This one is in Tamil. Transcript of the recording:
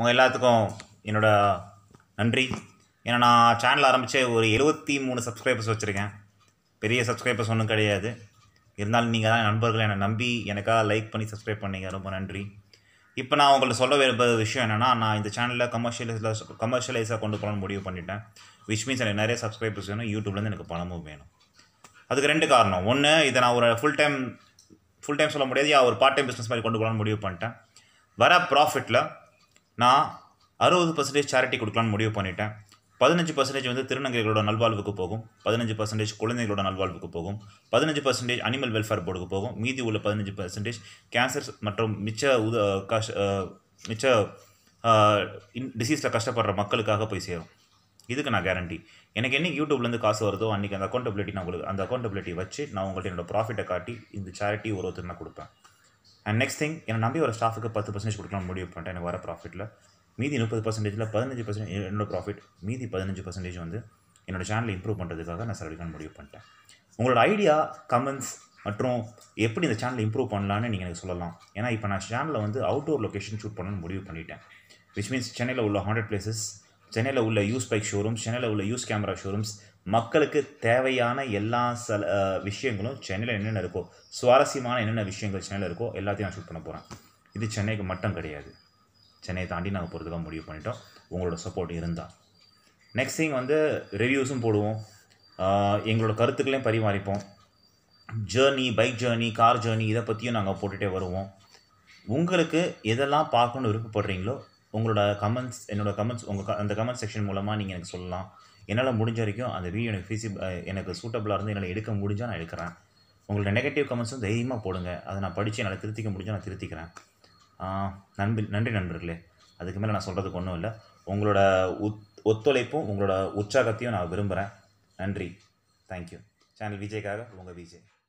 உங்கள் எல்லாத்துக்கும் என்னோடய நன்றி ஏன்னா நான் சேனல் ஆரம்பித்து ஒரு எழுபத்தி மூணு சப்ஸ்கிரைபர்ஸ் வச்சுருக்கேன் பெரிய சப்ஸ்கிரைபர்ஸ் ஒன்றும் கிடையாது இருந்தாலும் நீங்கள் தான் நண்பர்கள் என்னை நம்பி எனக்காக லைக் பண்ணி சப்ஸ்கிரைப் பண்ணிங்க ரொம்ப நன்றி இப்போ நான் உங்கள்கிட்ட சொல்ல விரும்புகிற விஷயம் என்னென்னா நான் இந்த சேனலில் கமர்ஷியலைஸில் கமர்ஷியலைஸாக கொண்டு போகணும்னு முடிவு பண்ணிட்டேன் விஷ் மீன்ஸ் எனக்கு நிறைய சப்ஸ்கிரைபர்ஸ் வேணும் யூடியூப்லேருந்து எனக்கு பணமும் வேணும் அதுக்கு ரெண்டு காரணம் ஒன்று இதை நான் ஒரு ஃபுல் டைம் ஃபுல் டைம் சொல்ல முடியாது ஒரு பார்ட் டைம் பிஸ்னஸ் மாதிரி கொண்டு போகலான்னு முடிவு பண்ணிட்டேன் வர ப்ராஃபிட்டில் நான் அறுபது பர்சன்டேஜ் சேரிட்டி கொடுக்கலான்னு முடிவு பண்ணிட்டேன் பதினஞ்சு பர்சன்டேஜ் வந்து திருநங்கைகளோட நல்வாழ்வுக்கு போகும் பதினஞ்சு பர்சன்டேஜ் குழந்தைகளோட நல்வாழ்வுக்கு போகும் பதினஞ்சு பர்சன்டேஜ் அனிமல் வெல்ஃபேர் போர்டுக்கு போகும் மீதி உள்ள பதினஞ்சு பர்சன்டேஜ் கேன்சர் மற்றும் மிச்ச உத கஷ் மிச்ச டிசீஸில் கஷ்டப்படுற மக்களுக்காக போய் சேரும் இதுக்கு நான் கேரண்டி எனக்கு என்னைக்கு யூடியூப்லேருந்து காசு வருதோ அன்றைக்கி அந்த அக்கௌண்டபிலிட்டி நான் உங்களுக்கு அந்த அக்கௌண்டபிலிட்டி வச்சு நான் உங்கள்கிட்ட என்னோடய ப்ராஃபிட்டை காட்டி இந்த சேரிட்டி ஒரு ஒருத்தர் நான் கொடுப்பேன் அண்ட் நெக்ஸ்ட் திங் என்னை நம்பி ஒரு ஸ்டாஃபுக்கு பத்து பர்சன்டேஜ் கொடுக்கலாம் முடிவு பண்ணிட்டேன் எனக்கு வர ப்ராஃபிட்டில் மீதி முப்பது பர்சன்டேஜில் பதினஞ்சு பர்சன்ட் என்னோடய ப்ராஃபிட் மீதி பதினஞ்சு பர்சன்டேஜ் வந்து என்னோடய சேனலை இம்ப்ரூவ் பண்ணுறதுக்காக நான் செலவழிக்கணும்னு முடிவு பண்ணிட்டேன் உங்களோட ஐடியா கமெண்ட்ஸ் மற்றும் எப்படி இந்த சேனலை இம்ப்ரூவ் பண்ணலான்னு நீங்கள் எனக்கு சொல்லலாம் ஏன்னா இப்போ நான் சேனலில் வந்து அவுட்டோர் லொக்கேஷன் ஷூட் பண்ணணும்னு முடிவு பண்ணிட்டேன் விச் மீன்ஸ் சென்னையில் உள்ள ஹண்ட்ரட் பிளேசஸ் சென்னையில் உள்ள யூஸ் பைக் ஷோரூம்ஸ் சென்னையில் உள்ள யூஸ் கேமரா ஷோரூம்ஸ் மக்களுக்கு தேவையான எல்லா சல விஷயங்களும் சென்னையில் என்னென்ன இருக்கோ சுவாரஸ்யமான என்னென்ன விஷயங்கள் சென்னையில் இருக்கோ எல்லாத்தையும் நான் ஷூட் பண்ண போகிறேன் இது சென்னைக்கு மட்டும் கிடையாது சென்னையை தாண்டி நாங்கள் போகிறதுக்காக முடிவு பண்ணிட்டோம் உங்களோட சப்போர்ட் இருந்தால் நெக்ஸ்ட் திங் வந்து ரிவ்யூஸும் போடுவோம் எங்களோட கருத்துக்களையும் பரிமாறிப்போம் journey bike journey car journey இதை பற்றியும் நாங்கள் போட்டுகிட்டே வருவோம் உங்களுக்கு எதெல்லாம் பார்க்கணுன்னு விருப்பப்படுறீங்களோ உங்களோட கமெண்ட்ஸ் என்னோடய கமெண்ட்ஸ் உங்கள் அந்த கமெண்ட் செக்ஷன் மூலமாக நீங்கள் எனக்கு சொல்லலாம் என்னால் முடிஞ்ச வரைக்கும் அந்த வீடியோ எனக்கு ஃபீஸிபிள் எனக்கு சூட்டபுளாக இருந்து என்னால் எடுக்க முடிஞ்சால் நான் எடுக்கிறேன் உங்களோட நெகட்டிவ் கமெண்ட்ஸும் தைரியமாக போடுங்க அதை நான் படித்து என்னால் திருத்திக்க முடிஞ்சால் நான் திருத்திக்கிறேன் நன்றி நன்றி நண்பர்களே அதுக்கு மேலே நான் சொல்கிறதுக்கு ஒன்றும் இல்லை உங்களோட உத் ஒத்துழைப்பும் உங்களோட உற்சாகத்தையும் நான் விரும்புகிறேன் நன்றி தேங்க்யூ சேனல் விஜய்க்காக உங்கள் விஜய்